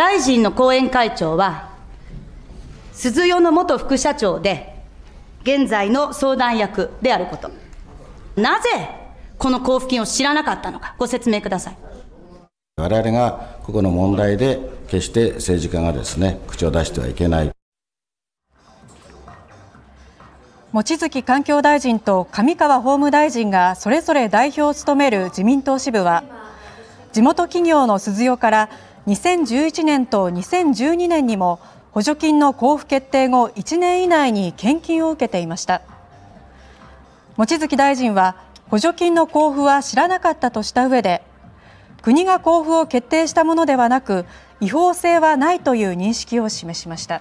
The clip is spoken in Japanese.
大臣の後援会長は、鈴代の元副社長で、現在の相談役であること。なぜ、この交付金を知らなかったのか、ご説明ください。我々がここの問題で、決して政治家がですね、口を出してはいけない。望月環境大臣と上川法務大臣がそれぞれ代表を務める自民党支部は地元企業の鈴代から2011年と2012年にも補助金の交付決定後1年以内に献金を受けていました望月大臣は補助金の交付は知らなかったとした上で国が交付を決定したものではなく違法性はないという認識を示しました。